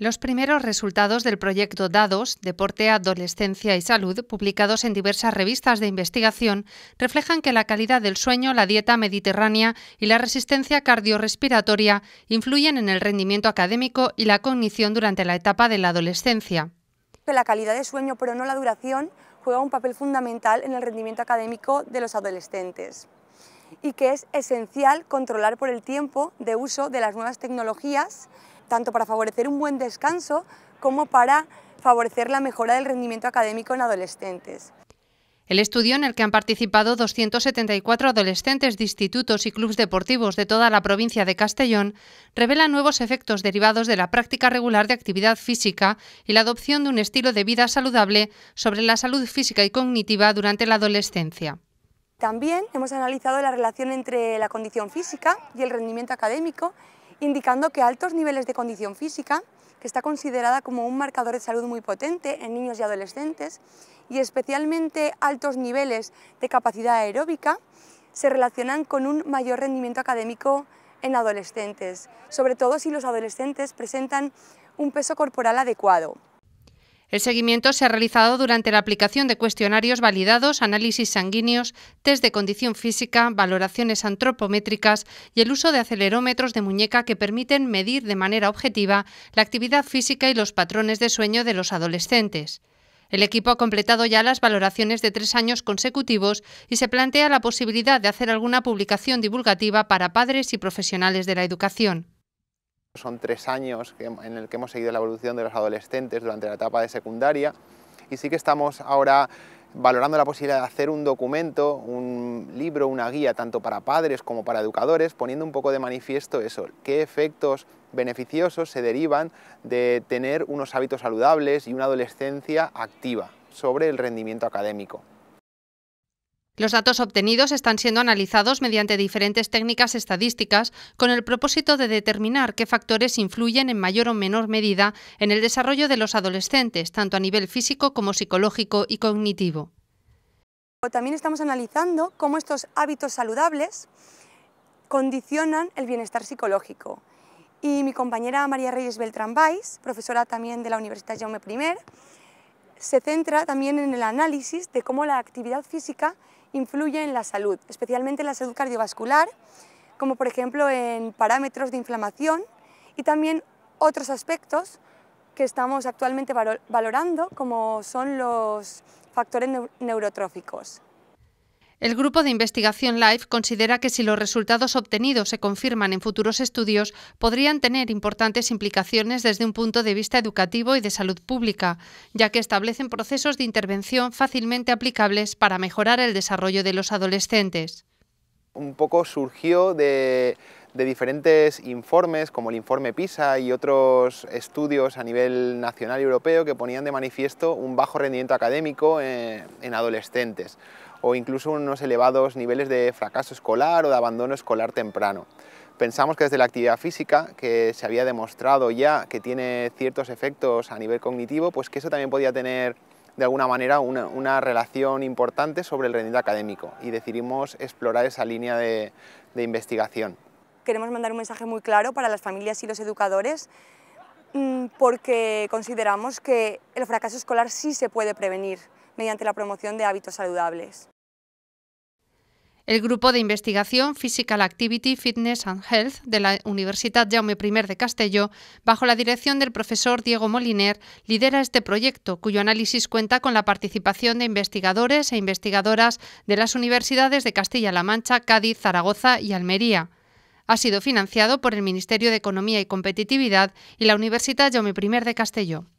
Los primeros resultados del proyecto DADOS, Deporte, Adolescencia y Salud, publicados en diversas revistas de investigación, reflejan que la calidad del sueño, la dieta mediterránea y la resistencia cardiorrespiratoria influyen en el rendimiento académico y la cognición durante la etapa de la adolescencia. La calidad de sueño, pero no la duración, juega un papel fundamental en el rendimiento académico de los adolescentes y que es esencial controlar por el tiempo de uso de las nuevas tecnologías tanto para favorecer un buen descanso como para favorecer la mejora del rendimiento académico en adolescentes. El estudio en el que han participado 274 adolescentes de institutos y clubes deportivos de toda la provincia de Castellón revela nuevos efectos derivados de la práctica regular de actividad física y la adopción de un estilo de vida saludable sobre la salud física y cognitiva durante la adolescencia. También hemos analizado la relación entre la condición física y el rendimiento académico indicando que altos niveles de condición física, que está considerada como un marcador de salud muy potente en niños y adolescentes, y especialmente altos niveles de capacidad aeróbica, se relacionan con un mayor rendimiento académico en adolescentes, sobre todo si los adolescentes presentan un peso corporal adecuado. El seguimiento se ha realizado durante la aplicación de cuestionarios validados, análisis sanguíneos, test de condición física, valoraciones antropométricas y el uso de acelerómetros de muñeca que permiten medir de manera objetiva la actividad física y los patrones de sueño de los adolescentes. El equipo ha completado ya las valoraciones de tres años consecutivos y se plantea la posibilidad de hacer alguna publicación divulgativa para padres y profesionales de la educación. Son tres años en el que hemos seguido la evolución de los adolescentes durante la etapa de secundaria y sí que estamos ahora valorando la posibilidad de hacer un documento, un libro, una guía, tanto para padres como para educadores, poniendo un poco de manifiesto eso, qué efectos beneficiosos se derivan de tener unos hábitos saludables y una adolescencia activa sobre el rendimiento académico. Los datos obtenidos están siendo analizados mediante diferentes técnicas estadísticas con el propósito de determinar qué factores influyen en mayor o menor medida en el desarrollo de los adolescentes, tanto a nivel físico como psicológico y cognitivo. También estamos analizando cómo estos hábitos saludables condicionan el bienestar psicológico. Y mi compañera María Reyes Beltrán profesora también de la Universidad Jaume I, se centra también en el análisis de cómo la actividad física influye en la salud, especialmente en la salud cardiovascular, como por ejemplo en parámetros de inflamación y también otros aspectos que estamos actualmente valorando, como son los factores neurotróficos. El grupo de investigación LIFE considera que si los resultados obtenidos se confirman en futuros estudios, podrían tener importantes implicaciones desde un punto de vista educativo y de salud pública, ya que establecen procesos de intervención fácilmente aplicables para mejorar el desarrollo de los adolescentes. Un poco surgió de de diferentes informes, como el informe PISA y otros estudios a nivel nacional y europeo que ponían de manifiesto un bajo rendimiento académico eh, en, adolescentes o incluso unos elevados niveles de fracaso escolar o de abandono escolar temprano. Pensamos que desde la actividad física, que se había demostrado ya que tiene ciertos efectos a nivel cognitivo, pues que eso también podía tener de alguna manera una, relación importante sobre el rendimiento académico y decidimos explorar esa línea de investigación queremos mandar un mensaje muy claro para las familias y los educadores mm, porque consideramos que el fracaso escolar sí se puede prevenir mediante la promoción de hábitos saludables. El grupo de investigación Physical Activity, Fitness and Health de la Universidad Jaume I de Castelló, bajo la dirección del profesor Diego Moliner, lidera este proyecto, cuyo análisis cuenta con la participación de investigadores e investigadoras de las universidades de Castilla-La Mancha, Cádiz, Zaragoza y Almería ha sido financiado por el Ministerio de Economía y Competitividad y la Universidad Jaume I de Castelló.